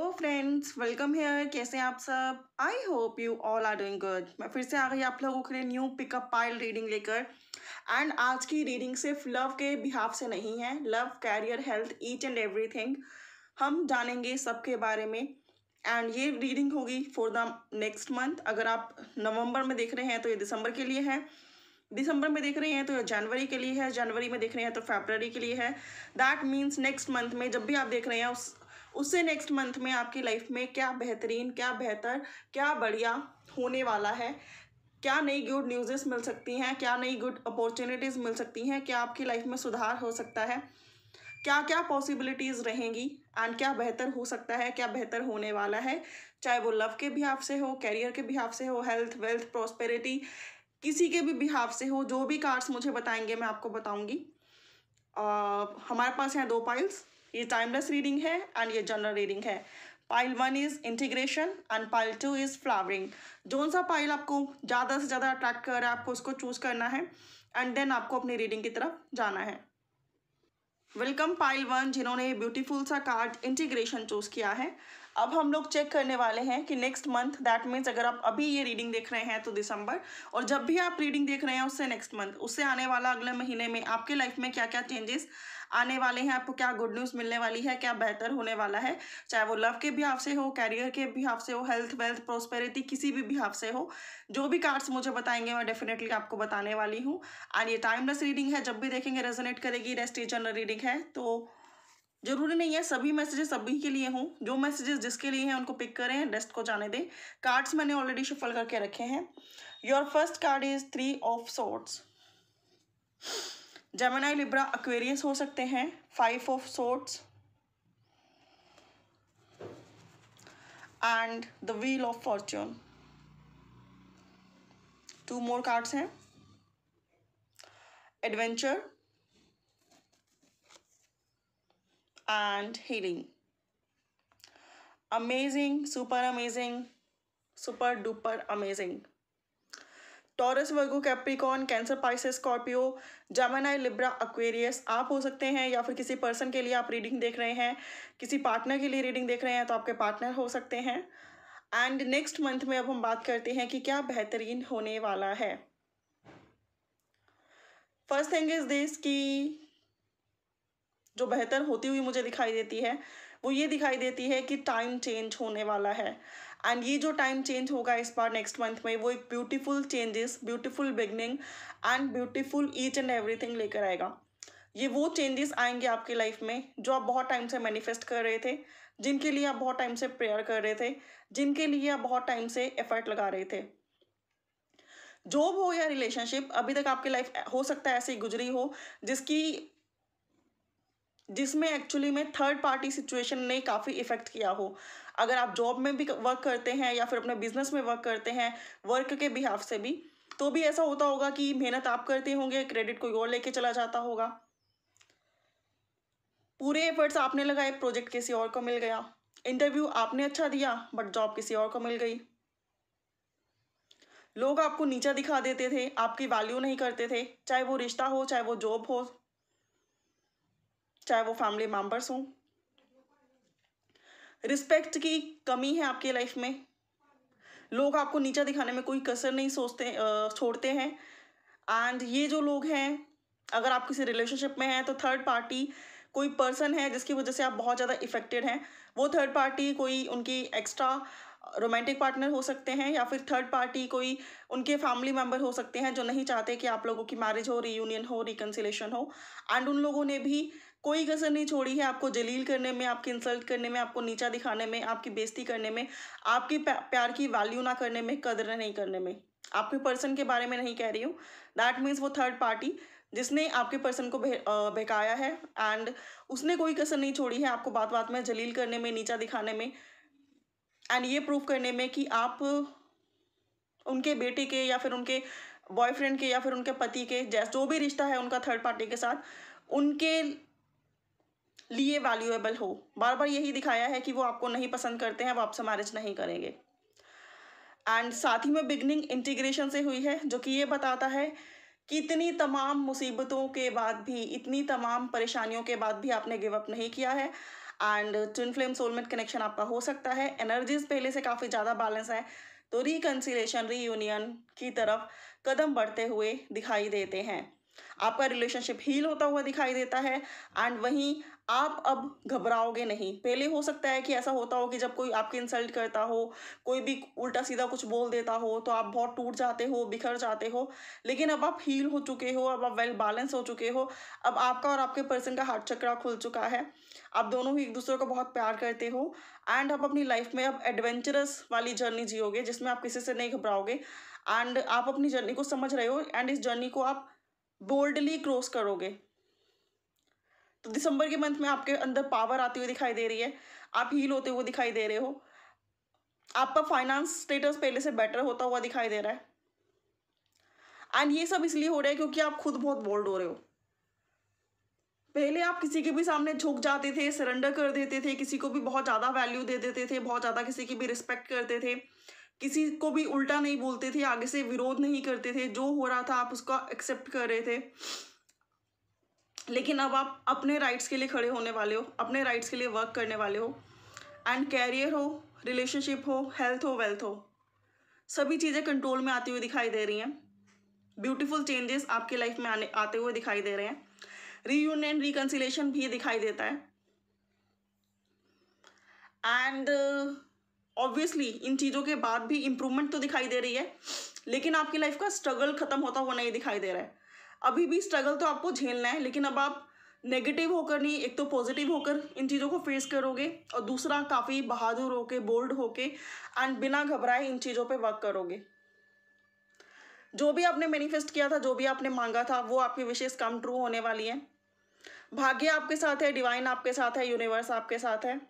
Hello friends welcome hair कैसे हैं आप सब I hope you all are doing good मैं फिर से आ गई आप लोगों के लिए न्यू पिकअप पाइल रीडिंग लेकर एंड आज की रीडिंग सिर्फ लव के बिहाफ से नहीं है love career health each and everything हम जानेंगे सबके बारे में एंड ये रीडिंग होगी फॉर द नेक्स्ट मंथ अगर आप नवंबर में देख रहे हैं तो ये दिसंबर के लिए है दिसंबर में देख रहे हैं तो जनवरी के लिए है जनवरी में देख रहे हैं तो फेबररी के लिए है दैट मीन्स नेक्स्ट मंथ में जब भी आप देख रहे हैं उस उससे नेक्स्ट मंथ में आपकी लाइफ में क्या बेहतरीन क्या बेहतर क्या बढ़िया होने वाला है क्या नई गुड न्यूज़ेस मिल सकती हैं क्या नई गुड अपॉर्चुनिटीज़ मिल सकती हैं क्या आपकी लाइफ में सुधार हो सकता है क्या क्या पॉसिबिलिटीज़ रहेंगी एंड क्या बेहतर हो सकता है क्या बेहतर होने वाला है चाहे वो लव के बिहाफ से हो कैरियर के बिहाफ से हो हेल्थ वेल्थ प्रॉस्पेरिटी किसी के भी बिहाफ से हो जो भी कार्ड्स मुझे बताएंगे मैं आपको बताऊंगी हमारे पास हैं दो पाइल्स ये टाइमलेस रीडिंग है एंड ये जनरल रीडिंग है pile one is integration and pile two is flowering zone सा पाइल आपको ज़्यादा से ज़्यादा अट्रैक्ट कर रहा है आपको उसको चूज करना है एंड देन आपको अपनी रीडिंग की तरफ जाना है वेलकम पाइल वन जिन्होंने ब्यूटीफुल सा कार्ड इंटीग्रेशन चूज किया है अब हम लोग चेक करने वाले हैं कि नेक्स्ट मंथ दैट मीन्स अगर आप अभी ये रीडिंग देख रहे हैं तो दिसंबर और जब भी आप रीडिंग देख रहे हैं उससे नेक्स्ट मंथ उससे आने वाला अगले महीने में आपके लाइफ में क्या क्या चेंजेस आने वाले हैं आपको क्या गुड न्यूज़ मिलने वाली है क्या बेहतर होने वाला है चाहे वो लव के हाफ से हो कैरियर के हाफ से हो हेल्थ वेल्थ प्रोस्पेरिटी किसी भी हाफ से हो जो भी कार्ड्स मुझे बताएंगे मैं डेफिनेटली आपको बताने वाली हूँ एंड ये टाइमलेस रीडिंग है जब भी देखेंगे रेजोनेट करेगी रेस्ट रीजनल रीडिंग है तो जरूरी नहीं है सभी मैसेजेस सभी के लिए हों जो मैसेजेस जिसके लिए हैं उनको पिक करें डेस्क को जाने दें कार्ड्स मैंने ऑलरेडी शफल करके रखे हैं your first card is three of swords Gemini Libra Aquarius हो सकते हैं five of swords and the wheel of fortune two more cards हैं adventure and healing. Amazing, super amazing, super duper amazing. Taurus Virgo Capricorn Cancer Pisces Scorpio Gemini Libra Aquarius आप हो सकते हैं या फिर किसी पर्सन के लिए आप रीडिंग देख रहे हैं किसी पार्टनर के लिए रीडिंग देख रहे हैं तो आपके पार्टनर हो सकते हैं एंड नेक्स्ट मंथ में अब हम बात करते हैं कि क्या बेहतरीन होने वाला है फर्स्ट थिंग इज दिस की जो बेहतर होती हुई मुझे दिखाई देती है वो ये दिखाई देती है कि टाइम चेंज होने वाला है एंड ये जो टाइम चेंज होगा इस बार नेक्स्ट मंथ में वो एक beautiful changes beautiful beginning and beautiful each and everything लेकर आएगा ये वो चेंजेस आएंगे आपकी लाइफ में जो आप बहुत टाइम से मैनिफेस्ट कर रहे थे जिनके लिए आप बहुत टाइम से प्रेयर कर रहे थे जिनके लिए आप बहुत टाइम से एफर्ट लगा रहे थे जॉब हो या रिलेशनशिप अभी तक आपकी लाइफ हो सकता है ऐसी गुजरी हो जिसकी जिसमें एक्चुअली में थर्ड पार्टी सिचुएशन ने काफ़ी इफ़ेक्ट किया हो अगर आप जॉब में भी वर्क करते हैं या फिर अपने बिजनेस में वर्क करते हैं वर्क के बिहाफ से भी तो भी ऐसा होता होगा कि मेहनत आप करते होंगे क्रेडिट कोई और लेके चला जाता होगा पूरे एफर्ट्स आपने लगाए प्रोजेक्ट किसी और को मिल गया इंटरव्यू आपने अच्छा दिया बट जॉब किसी और को मिल गई लोग आपको नीचा दिखा देते थे आपकी वैल्यू नहीं करते थे चाहे वो रिश्ता हो चाहे वो जॉब हो चाहे वो फैमिली मेम्बर्स हों रिस्पेक्ट की कमी है आपकी लाइफ में लोग आपको नीचा दिखाने में कोई कसर नहीं सोचते छोड़ते हैं एंड ये जो लोग हैं अगर आप किसी रिलेशनशिप में हैं तो थर्ड पार्टी कोई पर्सन है जिसकी वजह से आप बहुत ज़्यादा इफेक्टेड हैं वो थर्ड पार्टी कोई उनकी एक्स्ट्रा रोमांटिक पार्टनर हो सकते हैं या फिर थर्ड पार्टी कोई उनके फैमिली मेम्बर हो सकते हैं जो नहीं चाहते कि आप लोगों की मैरिज हो रीयूनियन हो रिकन्सिलेशन हो एंड उन लोगों ने भी कोई कसर नहीं छोड़ी है आपको जलील करने में आपकी इंसल्ट करने में आपको नीचा दिखाने में आपकी बेइज्जती करने में आपकी प्यार की वैल्यू ना करने में कदर नहीं करने में आपके पर्सन के बारे में नहीं कह रही हूँ दैट मीन्स वो थर्ड पार्टी जिसने आपके पर्सन को बहकाया है एंड उसने कोई कसर नहीं छोड़ी है आपको बात बात में जलील करने में नीचा दिखाने में एंड ये प्रूव करने में कि आप उनके बेटे के या फिर उनके बॉयफ्रेंड के या फिर उनके पति के जैसे जो भी रिश्ता है उनका थर्ड पार्टी के साथ उनके लिए वैल्यूएबल हो बार बार यही दिखाया है कि वो आपको नहीं पसंद करते हैं वो आपसे मैरिज नहीं करेंगे एंड साथ ही में बिगनिंग इंटीग्रेशन से हुई है जो कि ये बताता है कि इतनी तमाम मुसीबतों के बाद भी इतनी तमाम परेशानियों के बाद भी आपने गिव अप नहीं किया है and twin flame soulmate connection आपका हो सकता है एनर्जीज पहले से काफ़ी ज़्यादा बैलेंस है तो रिकन्सिलेशन रीयूनियन की तरफ कदम बढ़ते हुए दिखाई देते हैं आपका रिलेशनशिप हील होता हुआ दिखाई देता है एंड वहीं आप अब घबराओगे नहीं पहले हो सकता है कि ऐसा होता हो कि जब कोई आपके इंसल्ट करता हो कोई भी उल्टा सीधा कुछ बोल देता हो तो आप बहुत टूट जाते हो बिखर जाते हो लेकिन अब आप हील हो चुके हो अब आप वेल बैलेंस हो चुके हो अब आपका और आपके पर्सन का हार्ट चक्रा खुल चुका है आप दोनों ही एक दूसरे को बहुत प्यार करते हो एंड आप अपनी लाइफ में अब एडवेंचरस वाली जर्नी जियोगे जिसमें आप किसी से नहीं घबराओगे एंड आप अपनी जर्नी को समझ रहे हो एंड इस जर्नी को आप बोल्डली क्रॉस करोगे तो दिसंबर के मंथ में आपके अंदर पावर आती हुई दिखाई दे रही है आप हील होते हुए दिखाई दे रहे हो आपका फाइनेंस स्टेटस पहले से बेटर होता हुआ दिखाई दे रहा है एंड ये सब इसलिए हो रहा है क्योंकि आप खुद बहुत बोल्ड हो रहे हो पहले आप किसी के भी सामने झुक जाते थे सरेंडर कर देते थे किसी को भी बहुत ज़्यादा वैल्यू दे देते थे बहुत ज़्यादा किसी की भी रिस्पेक्ट करते थे किसी को भी उल्टा नहीं बोलते थे आगे से विरोध नहीं करते थे जो हो रहा था आप उसका एक्सेप्ट कर रहे थे लेकिन अब आप अपने राइट्स के लिए खड़े होने वाले हो अपने राइट्स के लिए वर्क करने वाले हो एंड कैरियर हो रिलेशनशिप हो हेल्थ हो वेल्थ हो सभी चीज़ें कंट्रोल में आती हुई दिखाई दे रही हैं ब्यूटीफुल चेंजेस आपकी लाइफ में आने आते हुए दिखाई दे रहे हैं रीयूनियन रिकन्सिलेशन भी दिखाई देता है एंड ऑब्वियसली uh, इन चीज़ों के बाद भी इम्प्रूवमेंट तो दिखाई दे रही है लेकिन आपकी लाइफ का स्ट्रगल ख़त्म होता हुआ नहीं दिखाई दे रहा है अभी भी स्ट्रगल तो आपको झेलना है लेकिन अब आप नेगेटिव होकर नहीं एक तो पॉजिटिव होकर इन चीज़ों को फेस करोगे और दूसरा काफ़ी बहादुर होके बोल्ड होके एंड बिना घबराए इन चीज़ों पे वर्क करोगे जो भी आपने मैनिफेस्ट किया था जो भी आपने मांगा था वो आपकी विशेष कम ट्रू होने वाली है भाग्य आपके साथ है डिवाइन आपके साथ है यूनिवर्स आपके साथ है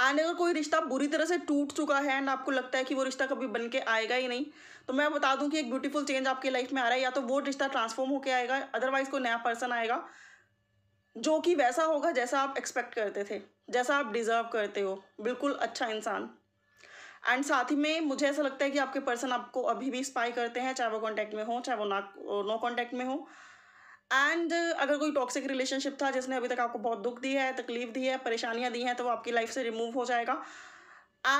एंड अगर कोई रिश्ता बुरी तरह से टूट चुका है एंड आपको लगता है कि वो रिश्ता कभी बन के आएगा ही नहीं तो मैं बता दूं कि एक ब्यूटीफुल चेंज आपकी लाइफ में आ रहा है या तो वो रिश्ता ट्रांसफॉर्म होकर आएगा अदरवाइज कोई नया पर्सन आएगा जो कि वैसा होगा जैसा आप एक्सपेक्ट करते थे जैसा आप डिज़र्व करते हो बिल्कुल अच्छा इंसान एंड साथ ही में मुझे ऐसा लगता है कि आपके पर्सन आपको अभी भी स्पाई करते हैं चाहे वो कॉन्टैक्ट में हो चाहे वो ना नो कॉन्टैक्ट में हो एंड uh, अगर कोई टॉक्सिक रिलेशनशिप था जिसने अभी तक आपको बहुत दुख दिया है तकलीफ दी है परेशानियां दी हैं तो वो आपकी लाइफ से रिमूव हो जाएगा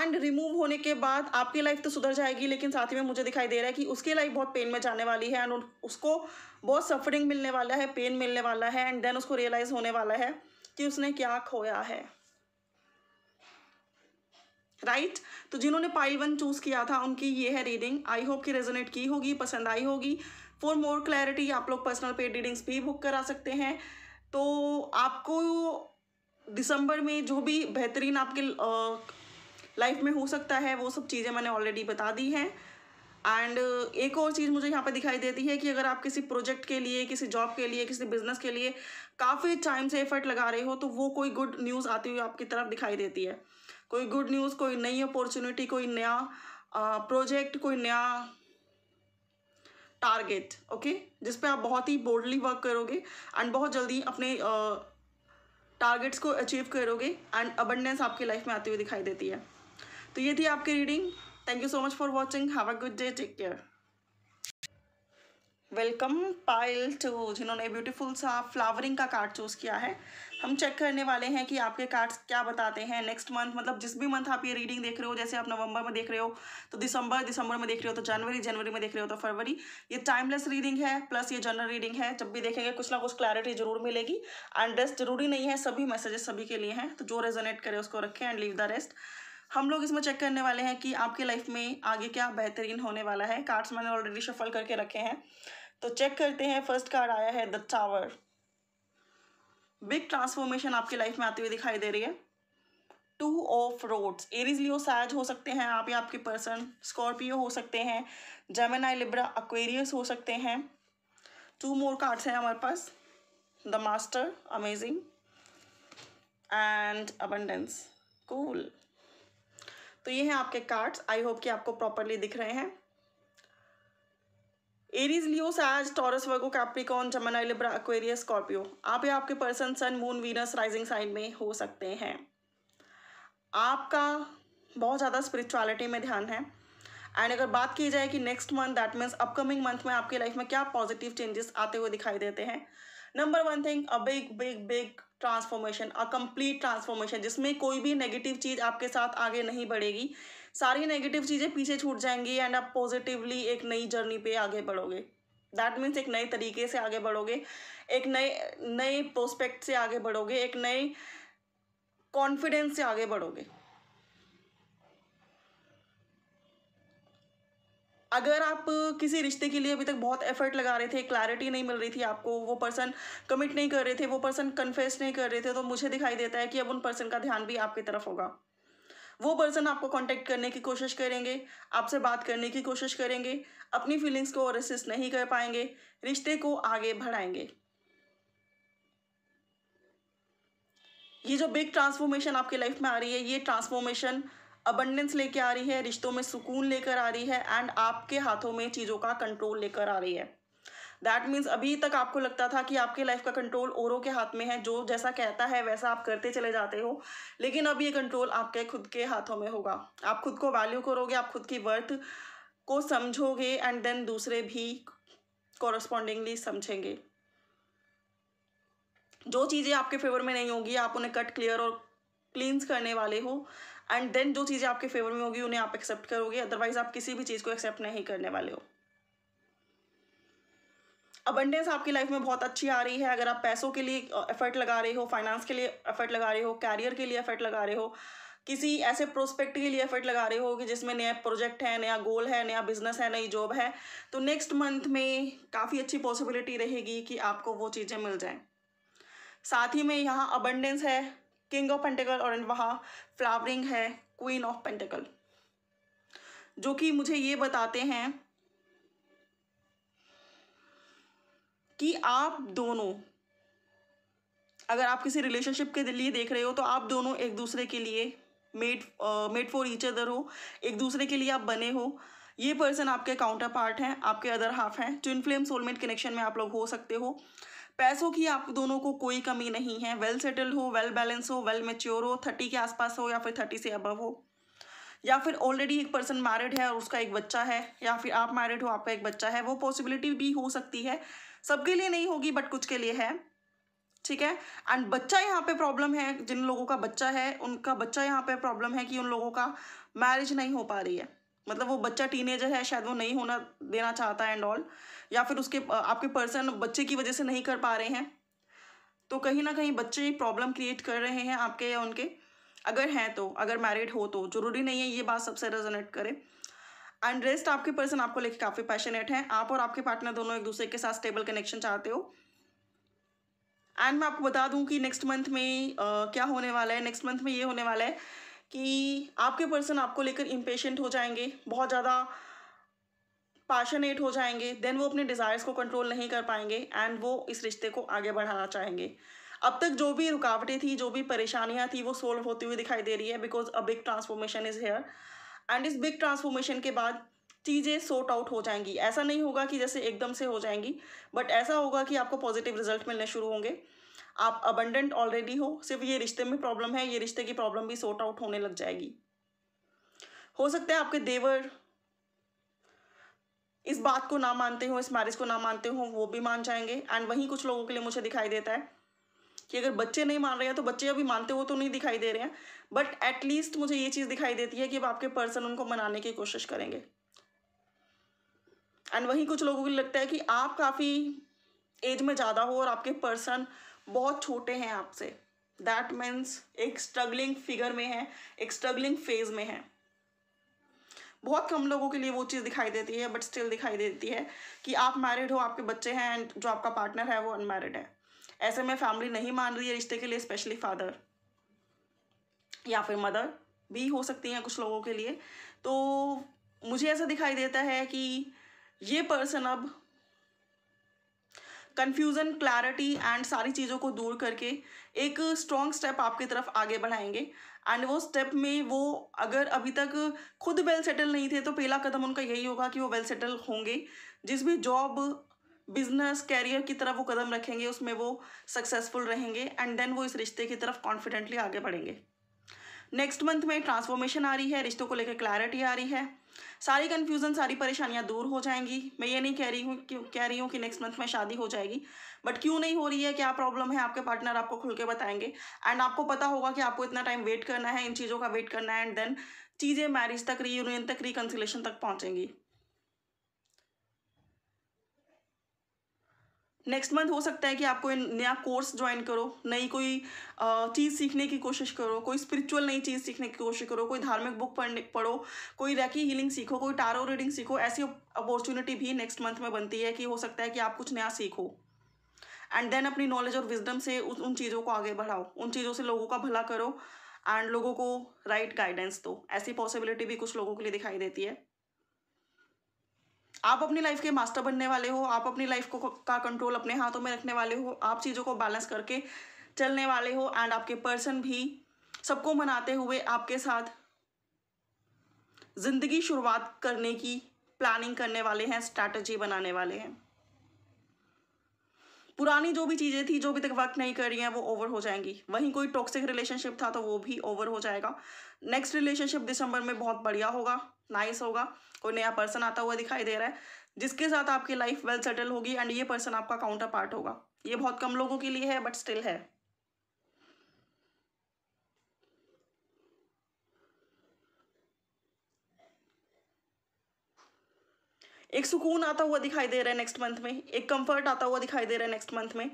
एंड रिमूव होने के बाद आपकी लाइफ तो सुधर जाएगी लेकिन साथ ही में मुझे दिखाई दे रहा है कि उसकी लाइफ बहुत पेन में जाने वाली है एंड उसको बहुत सफरिंग मिलने वाला है पेन मिलने वाला है एंड देन उसको रियलाइज़ होने वाला है कि उसने क्या खोया है राइट right? तो जिन्होंने पाइल वन चूज़ किया था उनकी ये है रीडिंग आई होप कि रेजोनेट की होगी पसंद आई होगी फॉर मोर क्लैरिटी आप लोग पर्सनल पेड रीडिंग्स भी बुक करा सकते हैं तो आपको दिसंबर में जो भी बेहतरीन आपके लाइफ में हो सकता है वो सब चीज़ें मैंने ऑलरेडी बता दी हैं एंड एक और चीज़ मुझे यहाँ पे दिखाई देती है कि अगर आप किसी प्रोजेक्ट के लिए किसी जॉब के लिए किसी बिजनेस के लिए काफ़ी टाइम से एफर्ट लगा रहे हो तो वो कोई गुड न्यूज़ आती हुई आपकी तरफ दिखाई देती है कोई गुड न्यूज़ कोई नई अपॉर्चुनिटी कोई नया प्रोजेक्ट कोई नया टारगेट ओके जिसपे आप बहुत ही बोल्डली वर्क करोगे एंड बहुत जल्दी अपने टारगेट्स को अचीव करोगे एंड अबंडेंस आपकी लाइफ में आती हुई दिखाई देती है तो ये थी आपकी reading thank you so much for watching have a good day take care welcome pile two जिन्होंने ब्यूटीफुल सा फ्लावरिंग का कार्ड चूज़ किया है हम चेक करने वाले हैं कि आपके कार्ड्स क्या बताते हैं नेक्स्ट मंथ मतलब जिस भी मंथ आप ये रीडिंग देख रहे हो जैसे आप नवंबर में देख रहे हो तो दिसंबर दिसंबर में देख रहे हो तो जनवरी जनवरी में देख रहे हो तो फरवरी ये टाइमलेस रीडिंग है प्लस ये जनरल रीडिंग है जब भी देखेंगे कुछ ना कुछ क्लैरिटी जरूर मिलेगी एंड रेस्ट जरूरी नहीं है सभी मैसेजेस सभी के लिए हैं तो जो रेजोनेट करे उसको रखें एंड लीव द रेस्ट हम लोग इसमें चेक करने वाले हैं कि आपके लाइफ में आगे क्या बेहतरीन होने वाला है कार्ड्स मैंने ऑलरेडी शफल करके रखे हैं तो चेक करते हैं फर्स्ट कार्ड आया है द टावर बिग ट्रांसफॉर्मेशन आपकी लाइफ में आती हुई दिखाई दे रही है two of rods Aries Leo Sag हो सकते हैं आप या आपके पर्सन स्कॉर्पियो हो सकते हैं जेमेनाई लिब्रा अक्वेरियस हो सकते हैं टू मोर कार्ड्स हैं हमारे पास the master amazing and abundance cool तो ये हैं आपके कार्ड्स आई होप कि आपको प्रॉपरली दिख रहे हैं Aries Leo Sag Taurus Virgo Capricorn Gemini Libra Aquarius Scorpio आप या आपके person sun moon Venus rising sign में हो सकते हैं आपका बहुत ज़्यादा स्पिरिचुअलिटी में ध्यान है एंड अगर बात की जाए कि next month that means upcoming month में आपकी लाइफ में क्या पॉजिटिव चेंजेस आते हुए दिखाई देते हैं number one thing a big big big transformation a complete transformation जिसमें कोई भी नेगेटिव चीज़ आपके साथ आगे नहीं बढ़ेगी सारी नेगेटिव चीज़ें पीछे छूट जाएंगी एंड आप पॉजिटिवली एक नई जर्नी पे आगे बढ़ोगे दैट मीन्स एक नए तरीके से आगे बढ़ोगे एक नए नए प्रोस्पेक्ट से आगे बढ़ोगे एक नए कॉन्फिडेंस से आगे बढ़ोगे अगर आप किसी रिश्ते के लिए अभी तक बहुत एफर्ट लगा रहे थे क्लैरिटी नहीं मिल रही थी आपको वो पर्सन कमिट नहीं कर रहे थे वो पर्सन कन्फेस नहीं कर रहे थे तो मुझे दिखाई देता है कि अब उन पर्सन का ध्यान भी आपकी तरफ होगा वो पर्सन आपको कांटेक्ट करने की कोशिश करेंगे आपसे बात करने की कोशिश करेंगे अपनी फीलिंग्स को असिस्ट नहीं कर पाएंगे रिश्ते को आगे बढ़ाएंगे ये जो बिग ट्रांसफॉर्मेशन आपके लाइफ में आ रही है ये ट्रांसफॉर्मेशन अबंडेंस लेके आ रही है रिश्तों में सुकून लेकर आ रही है एंड आपके हाथों में चीज़ों का कंट्रोल लेकर आ रही है दैट मीन्स अभी तक आपको लगता था कि आपकी लाइफ का कंट्रोल औरों के हाथ में है जो जैसा कहता है वैसा आप करते चले जाते हो लेकिन अब ये कंट्रोल आपके खुद के हाथों में होगा आप खुद को वैल्यू करोगे आप खुद की वर्थ को समझोगे एंड देन दूसरे भी कॉरस्पॉन्डिंगली समझेंगे जो चीज़ें आपके फेवर में नहीं होंगी आप उन्हें कट क्लियर और क्लींस करने वाले हो एंड देन जो चीज़ें आपके फेवर में होगी उन्हें आप एक्सेप्ट करोगे अदरवाइज आप किसी भी चीज़ को एक्सेप्ट नहीं करने वाले हो अबंडेंस आपकी लाइफ में बहुत अच्छी आ रही है अगर आप पैसों के लिए एफर्ट लगा रहे हो फाइनेंस के लिए एफर्ट लगा रहे हो कैरियर के लिए एफर्ट लगा रहे हो किसी ऐसे प्रोस्पेक्ट के लिए एफर्ट लगा रहे हो कि जिसमें नया प्रोजेक्ट है नया गोल है नया बिजनेस है नई जॉब है तो नेक्स्ट मंथ में काफ़ी अच्छी पॉसिबिलिटी रहेगी कि आपको वो चीज़ें मिल जाएं साथ ही में यहाँ अबंडेंस है किंग ऑफ पेंटिकल और वहाँ फ्लावरिंग है क्वीन ऑफ पेंटिकल जो कि मुझे ये बताते हैं कि आप दोनों अगर आप किसी रिलेशनशिप के लिए देख रहे हो तो आप दोनों एक दूसरे के लिए made made for each other हो एक दूसरे के लिए आप बने हो ये पर्सन आपके काउंटर पार्ट हैं आपके अदर हाफ हैं ट्विन फ्लेम सोलमेट कनेक्शन में आप लोग हो सकते हो पैसों की आप दोनों को कोई कमी नहीं है वेल सेटल्ड हो वेल बैलेंस हो वेल मेच्योर हो थर्टी के आसपास हो या फिर थर्टी से अबव हो या फिर ऑलरेडी एक पर्सन मैरिड है और उसका एक बच्चा है या फिर आप मैरिड हो आपका एक बच्चा है वो पॉसिबिलिटी भी हो सकती है सबके लिए नहीं होगी बट कुछ के लिए है ठीक है एंड बच्चा यहाँ पे प्रॉब्लम है जिन लोगों का बच्चा है उनका बच्चा यहाँ पे प्रॉब्लम है कि उन लोगों का मैरिज नहीं हो पा रही है मतलब वो बच्चा टीनेजर है शायद वो नहीं होना देना चाहता है एंड ऑल या फिर उसके आपके पर्सन बच्चे की वजह से नहीं कर पा रहे हैं तो कहीं ना कहीं बच्चे प्रॉब्लम क्रिएट कर रहे हैं आपके या उनके अगर हैं तो अगर मैरिड हो तो ज़रूरी नहीं है ये बात सबसे रेजोनेट करे अनरेस्ट आपके पर्सन आपको लेके काफ़ी पैशनेट हैं आप और आपके पार्टनर दोनों एक दूसरे के साथ स्टेबल कनेक्शन चाहते हो एंड मैं आपको बता दूं कि नेक्स्ट मंथ में आ, क्या होने वाला है नेक्स्ट मंथ में ये होने वाला है कि आपके पर्सन आपको लेकर इम्पेशेंट हो जाएंगे बहुत ज़्यादा पैशनेट हो जाएंगे देन वो अपने डिज़ायर्स को कंट्रोल नहीं कर पाएंगे एंड वो इस रिश्ते को आगे बढ़ाना चाहेंगे अब तक जो भी रुकावटें थी जो भी परेशानियाँ थी वो सोल्व होती हुई दिखाई दे रही है because a big transformation is here and इस बिग ट्रांसफॉर्मेशन के बाद चीज़ें सॉर्ट आउट हो जाएंगी ऐसा नहीं होगा कि जैसे एकदम से हो जाएंगी बट ऐसा होगा कि आपको पॉजिटिव रिजल्ट मिलने शुरू होंगे आप अबंडेंट ऑलरेडी हो सिर्फ ये रिश्ते में प्रॉब्लम है ये रिश्ते की प्रॉब्लम भी सॉर्ट आउट होने लग जाएगी हो सकता है आपके देवर इस बात को ना मानते हो इस मैरिज को ना मानते हो वो भी मान जाएंगे एंड वहीं कुछ लोगों के लिए मुझे दिखाई देता है कि अगर बच्चे नहीं मान रहे हैं तो बच्चे अभी मानते हुए तो नहीं दिखाई दे रहे हैं बट एटलीस्ट मुझे ये चीज़ दिखाई देती है कि अब आपके पर्सन उनको मनाने की कोशिश करेंगे एंड वहीं कुछ लोगों को लगता है कि आप काफ़ी एज में ज़्यादा हो और आपके पर्सन बहुत छोटे हैं आपसे दैट मीन्स एक स्ट्रगलिंग फिगर में है एक स्ट्रगलिंग फेज में है बहुत कम लोगों के लिए वो चीज़ दिखाई देती है बट स्टिल दिखाई देती है कि आप मैरिड हो आपके बच्चे हैं एंड जो आपका पार्टनर है वो अनमैरिड है ऐसे में फैमिली नहीं मान रही है रिश्ते के लिए स्पेशली फादर या फिर मदर भी हो सकती हैं कुछ लोगों के लिए तो मुझे ऐसा दिखाई देता है कि ये पर्सन अब कन्फ्यूज़न क्लैरिटी एंड सारी चीज़ों को दूर करके एक स्ट्रॉन्ग स्टेप आपकी तरफ आगे बढ़ाएंगे एंड वो स्टेप में वो अगर अभी तक खुद वेल सेटल नहीं थे तो पहला कदम उनका यही होगा कि वो वेल सेटल होंगे जिस भी जॉब बिजनेस कैरियर की तरफ वो कदम रखेंगे उसमें वो सक्सेसफुल रहेंगे एंड देन वो इस रिश्ते की तरफ कॉन्फिडेंटली आगे बढ़ेंगे नेक्स्ट मंथ में ट्रांसफॉर्मेशन आ रही है रिश्तों को लेकर क्लैरिटी आ रही है सारी कन्फ्यूज़न सारी परेशानियां दूर हो जाएंगी मैं ये नहीं कह रही हूँ कह रही हूँ कि नेक्स्ट मंथ में शादी हो जाएगी बट क्यों नहीं हो रही है क्या प्रॉब्लम है आपके पार्टनर आपको खुल के बताएंगे एंड आपको पता होगा कि आपको इतना टाइम वेट करना है इन चीज़ों का वेट करना है एंड देन चीज़ें मैरिज तक री यूनियन तक रिकन्सिलेशन तक पहुँचेंगी नेक्स्ट मंथ हो सकता है कि आप कोई नया कोर्स ज्वाइन करो नई कोई चीज़ सीखने की कोशिश करो कोई स्पिरिचुअल नई चीज़ सीखने की कोशिश करो कोई धार्मिक बुक पढ़ने पढ़ो कोई रैकी हीलिंग सीखो कोई टारो रीडिंग सीखो ऐसी अपॉर्चुनिटी भी नेक्स्ट मंथ में बनती है कि हो सकता है कि आप कुछ नया सीखो एंड देन अपनी नॉलेज और विजडम से उन, उन चीज़ों को आगे बढ़ाओ उन चीज़ों से लोगों का भला करो एंड लोगों को राइट right गाइडेंस दो ऐसी पॉसिबिलिटी भी कुछ लोगों के लिए दिखाई देती है आप अपनी लाइफ के मास्टर बनने वाले हो आप अपनी लाइफ को का कंट्रोल अपने हाथों में रखने वाले हो आप चीज़ों को बैलेंस करके चलने वाले हो एंड आपके पर्सन भी सबको मनाते हुए आपके साथ ज़िंदगी शुरुआत करने की प्लानिंग करने वाले हैं स्ट्रैटेजी बनाने वाले हैं पुरानी जो भी चीज़ें थी जो भी तक वर्क नहीं कर रही हैं वो ओवर हो जाएंगी वहीं कोई टॉक्सिक रिलेशनशिप था तो वो भी ओवर हो जाएगा नेक्स्ट रिलेशनशिप दिसंबर में बहुत बढ़िया होगा नाइस होगा कोई नया पर्सन आता हुआ दिखाई दे रहा है जिसके साथ आपकी लाइफ वेल सेटल होगी एंड ये पर्सन आपका काउंटर पार्ट होगा ये बहुत कम लोगों के लिए है बट स्टिल है एक सुकून आता हुआ दिखाई दे रहा है नेक्स्ट मंथ में एक कंफर्ट आता हुआ दिखाई दे रहा है नेक्स्ट मंथ में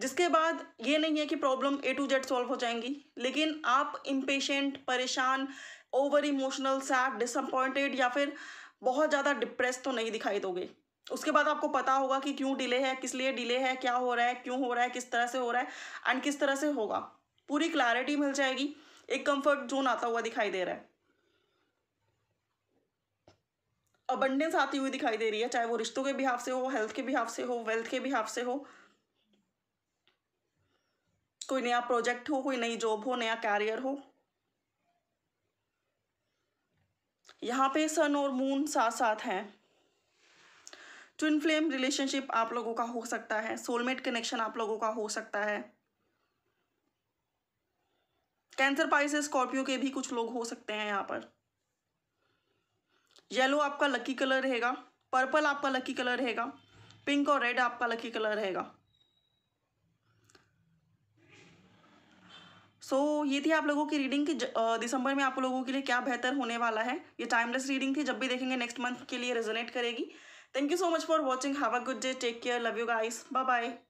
जिसके बाद ये नहीं है कि problem A to Z solve हो जाएंगी लेकिन आप इम्पेशेंट परेशान ओवर इमोशनल सैड डिसअपॉइंटेड या फिर बहुत ज़्यादा डिप्रेस तो नहीं दिखाई दोगे उसके बाद आपको पता होगा कि क्यों डिले है किस लिए डिले है क्या हो रहा है क्यों हो रहा है किस तरह से हो रहा है एंड किस तरह से होगा पूरी क्लैरिटी मिल जाएगी एक कंफर्ट जोन आता हुआ दिखाई दे रहा है अबंडेंस आती हुई दिखाई दे रही है चाहे वो रिश्तों के बिहाफ से हो हेल्थ के बिहाफ से हो वेल्थ के बिहाफ से हो कोई नया प्रोजेक्ट हो कोई नई जॉब हो नया कैरियर हो यहाँ पे सन और मून साथ साथ हैं ट्विन फ्लेम रिलेशनशिप आप लोगों का हो सकता है सोलमेट कनेक्शन आप लोगों का हो सकता है कैंसर पाइस स्कॉर्पियो के भी कुछ लोग हो सकते हैं यहाँ पर येलो आपका लकी कलर रहेगा पर्पल आपका लकी कलर रहेगा पिंक और रेड आपका लकी कलर रहेगा सो so, ये थी आप लोगों की रीडिंग की दिसंबर में आप लोगों के लिए क्या बेहतर होने वाला है ये टाइमलेस रीडिंग थी जब भी देखेंगे नेक्स्ट मंथ के लिए रेजोनेट करेगी thank you so much for watching have a good day take care love you guys bye bye